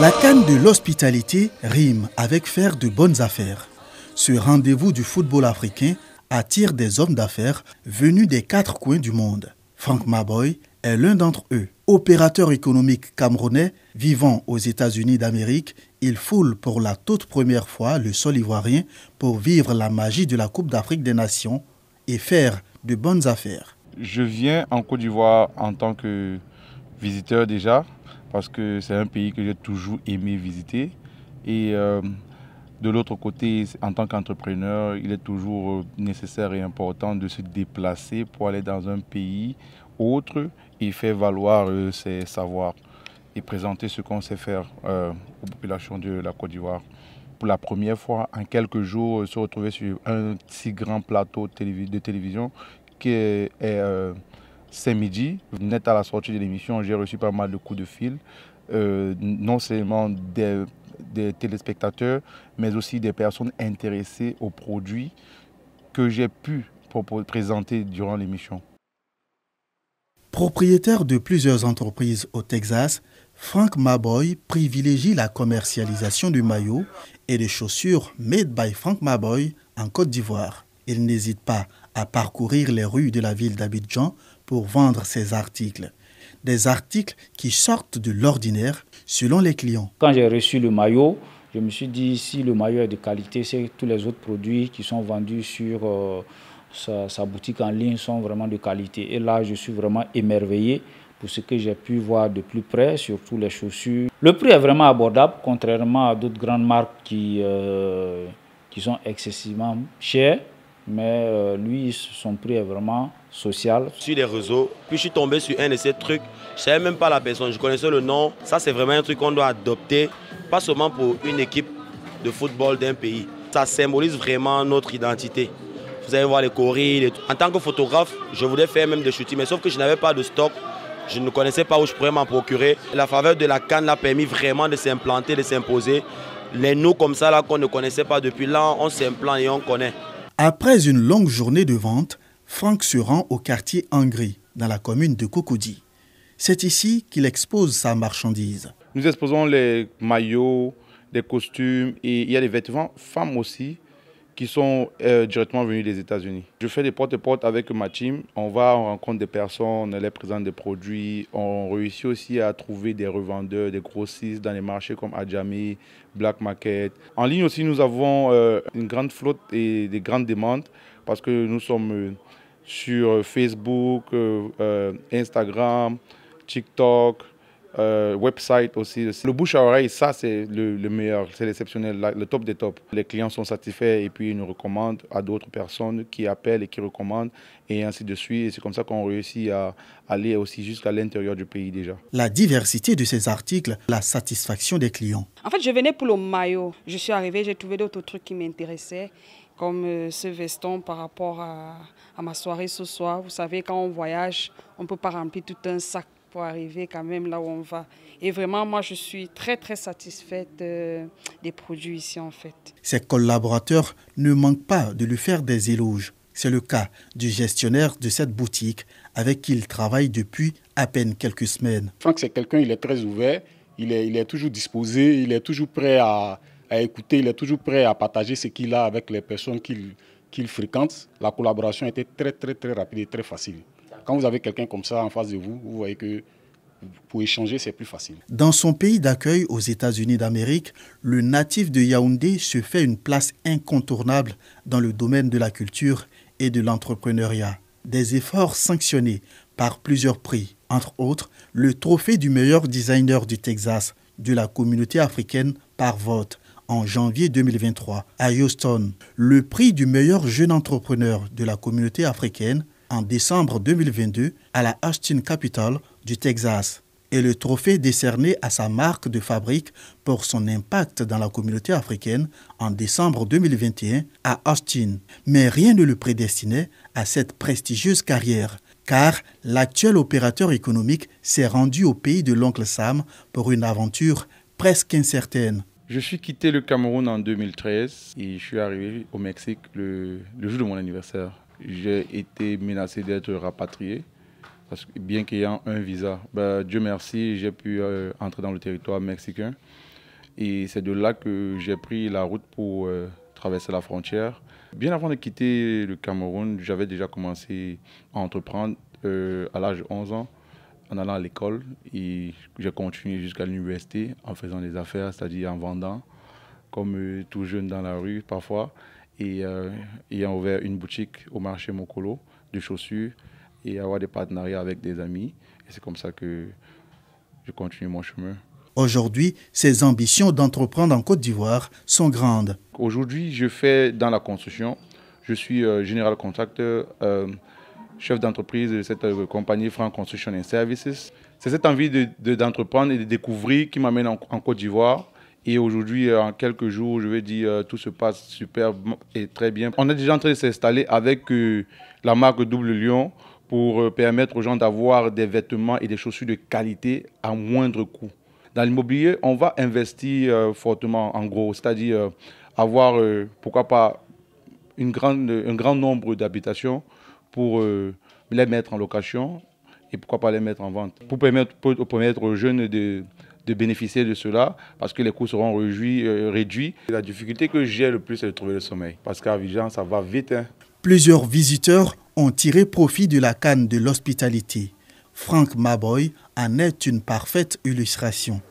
La canne de l'hospitalité rime avec faire de bonnes affaires. Ce rendez-vous du football africain attire des hommes d'affaires venus des quatre coins du monde. Frank Maboy est l'un d'entre eux. Opérateur économique camerounais vivant aux États-Unis d'Amérique, il foule pour la toute première fois le sol ivoirien pour vivre la magie de la Coupe d'Afrique des Nations et faire de bonnes affaires. Je viens en Côte d'Ivoire en tant que visiteur déjà, parce que c'est un pays que j'ai toujours aimé visiter. Et euh, de l'autre côté, en tant qu'entrepreneur, il est toujours euh, nécessaire et important de se déplacer pour aller dans un pays autre et faire valoir euh, ses savoirs et présenter ce qu'on sait faire aux populations de la Côte d'Ivoire. Pour la première fois, en quelques jours, se retrouver sur un si grand plateau de télévision qui est c'est midi. Net à la sortie de l'émission, j'ai reçu pas mal de coups de fil, euh, non seulement des, des, téléspectateurs, mais aussi des personnes intéressées aux produits que j'ai pu présenter durant l'émission. Propriétaire de plusieurs entreprises au Texas, Frank Maboy privilégie la commercialisation du maillot et des chaussures made by Frank Maboy en Côte d'Ivoire. Il n'hésite pas à parcourir les rues de la ville d'Abidjan pour vendre ses articles. Des articles qui sortent de l'ordinaire selon les clients. Quand j'ai reçu le maillot, je me suis dit si le maillot est de qualité, c'est tous les autres produits qui sont vendus sur euh, sa, boutique en ligne sont vraiment de qualité. Et là, je suis vraiment émerveillé pour ce que j'ai pu voir de plus près, surtout les chaussures. Le prix est vraiment abordable, contrairement à d'autres grandes marques qui, euh, qui sont excessivement chères mais euh, lui, son prix est vraiment social. Sur les réseaux, puis je suis tombé sur un de ces trucs, je ne savais même pas la personne, je connaissais le nom. Ça, c'est vraiment un truc qu'on doit adopter, pas seulement pour une équipe de football d'un pays. Ça symbolise vraiment notre identité. Vous allez voir les courriers. En tant que photographe, je voulais faire même des shootings, mais sauf que je n'avais pas de stock. Je ne connaissais pas où je pourrais m'en procurer. La faveur de la canne l'a permis vraiment de s'implanter, de s'imposer. Les nous comme ça là qu'on ne connaissait pas depuis là, on s'implante et on connaît. Après une longue journée de vente, Franck se rend au quartier Angry, dans la commune de Cocody. C'est ici qu'il expose sa marchandise. Nous exposons les maillots, des costumes et il y a des vêtements femmes aussi qui sont euh, directement venus des États-Unis. Je fais des porte-à-porte avec ma team. On va, on rencontre des personnes, on les présente des produits. On réussit aussi à trouver des revendeurs, des grossistes dans les marchés comme Adjami, Black Market. En ligne aussi, nous avons euh, une grande flotte et des grandes demandes parce que nous sommes euh, sur Facebook, Instagram, TikTok, euh, website aussi. Le bouche à oreille, ça c'est le, meilleur, c'est l'exceptionnel, le top des tops. Les clients sont satisfaits et puis ils nous recommandent à d'autres personnes qui appellent et qui recommandent et ainsi de suite. c'est comme ça qu'on réussit à aller aussi jusqu'à l'intérieur du pays déjà. La diversité de ces articles, la satisfaction des clients. En fait, je venais pour le maillot. Je suis arrivée, j'ai trouvé d'autres trucs qui m'intéressaient comme euh, ce veston par rapport à, à, ma soirée ce soir. Vous savez, quand on voyage, on ne peut pas remplir tout un sac pour arriver quand même là où on va. Et vraiment, moi, je suis très, très satisfaite euh, des produits ici, en fait. Ses collaborateurs ne manquent pas de lui faire des éloges. C'est le cas du gestionnaire de cette boutique avec qui il travaille depuis à peine quelques semaines. Franck, c'est quelqu'un, il est très ouvert, il est, il est toujours disposé, il est toujours prêt à, écouter, il est toujours prêt à partager ce qu'il a avec les personnes qu'il fréquente. La collaboration était très, très, très rapide et très facile. Quand vous avez quelqu'un comme ça en face de vous, vous voyez que pour échanger, c'est plus facile. Dans son pays d'accueil aux États-Unis d'Amérique, le natif de Yaoundé se fait une place incontournable dans le domaine de la culture et de l'entrepreneuriat. Des efforts sanctionnés par plusieurs prix, entre autres le trophée du meilleur designer du Texas de la communauté africaine par vote en janvier 2023 à Houston, le prix du meilleur jeune entrepreneur de la communauté africaine en décembre 2022 à la Austin Capital du Texas et le trophée décerné à sa marque de fabrique pour son impact dans la communauté africaine en décembre 2021 à Austin. Mais rien ne le prédestinait à cette prestigieuse carrière, car l'actuel opérateur économique s'est rendu au pays de l'oncle Sam pour une aventure presque incertaine. Je suis quitté le Cameroun en 2013 et je suis arrivé au Mexique le jour de mon anniversaire j'ai été menacé d'être rapatrié. Parce que bien qu'ayant un visa, ben, Dieu merci, j'ai pu euh, entrer dans le territoire mexicain. Et c'est de là que j'ai pris la route pour euh, traverser la frontière. Bien avant de quitter le Cameroun, j'avais déjà commencé à entreprendre euh, à l'âge de 11 ans en allant à l'école et j'ai continué jusqu'à l'université en faisant des affaires, c'est-à-dire en vendant, comme tout jeune dans la rue parfois et euh, ayant ouvert une boutique au marché Mokolo de chaussures et avoir des partenariats avec des amis. Et c'est comme ça que je continue mon chemin. Aujourd'hui, ses ambitions d'entreprendre en Côte d'Ivoire sont grandes. Aujourd'hui, je fais dans la construction. Je suis euh, général contracteur, euh, chef d'entreprise de cette compagnie Franc Construction and Services. C'est cette envie d'entreprendre de, et de découvrir qui m'amène en Côte d'Ivoire et aujourd'hui, euh, en quelques jours, je vais dire, euh, tout se passe super et très bien. On est déjà en train de s'installer avec euh, la marque Double Lion pour permettre aux gens d'avoir des vêtements et des chaussures de qualité à moindre coût. Dans l'immobilier, on va investir fortement, en gros, c'est-à-dire avoir, pourquoi pas, une grande, un grand nombre d'habitations pour les mettre en location et pourquoi pas les mettre en vente, pour permettre, pour permettre aux jeunes de de bénéficier de cela parce que les coûts seront euh, réduits. La difficulté que j'ai le plus, c'est de trouver le sommeil parce qu'à qu'Abidjan, ça va vite. Hein. Plusieurs visiteurs ont tiré profit de la canne de l'hospitalité. Frank Maboy en est une parfaite illustration.